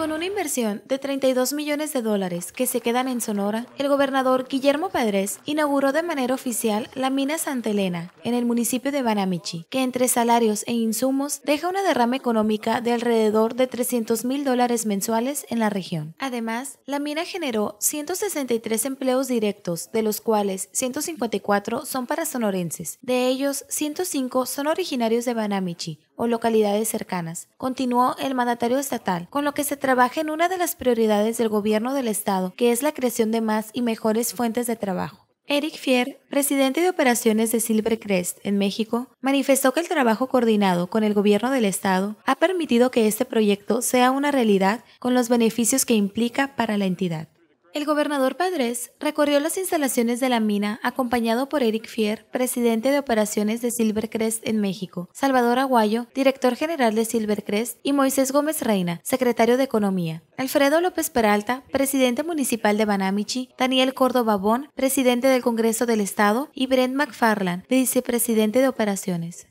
Con una inversión de 32 millones de dólares que se quedan en Sonora, el gobernador Guillermo Padres inauguró de manera oficial la mina Santa Elena en el municipio de Banamichi, que entre salarios e insumos deja una derrama económica de alrededor de 300 mil dólares mensuales en la región. Además, la mina generó 163 empleos directos, de los cuales 154 son para sonorenses. De ellos, 105 son originarios de Banamichi, o localidades cercanas. Continuó el mandatario estatal, con lo que se trabaja en una de las prioridades del gobierno del Estado, que es la creación de más y mejores fuentes de trabajo. Eric Fier, presidente de operaciones de Silvercrest en México, manifestó que el trabajo coordinado con el gobierno del estado ha permitido que este proyecto sea una realidad con los beneficios que implica para la entidad. El gobernador Padres recorrió las instalaciones de la mina acompañado por Eric Fier, presidente de operaciones de Silvercrest en México, Salvador Aguayo, director general de Silvercrest, y Moisés Gómez Reina, secretario de Economía. Alfredo López Peralta, presidente municipal de Banamichi, Daniel Córdoba Bon, presidente del Congreso del Estado, y Brent McFarland, vicepresidente de operaciones.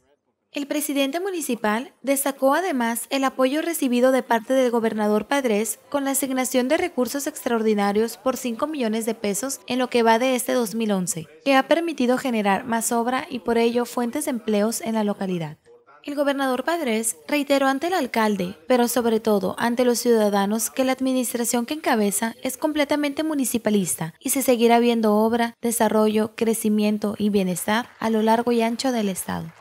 El presidente municipal destacó además el apoyo recibido de parte del gobernador Padres con la asignación de recursos extraordinarios por 5 millones de pesos en lo que va de este 2011, que ha permitido generar más obra y por ello fuentes de empleos en la localidad. El gobernador Padres reiteró ante el alcalde, pero sobre todo ante los ciudadanos, que la administración que encabeza es completamente municipalista y se seguirá viendo obra, desarrollo, crecimiento y bienestar a lo largo y ancho del Estado.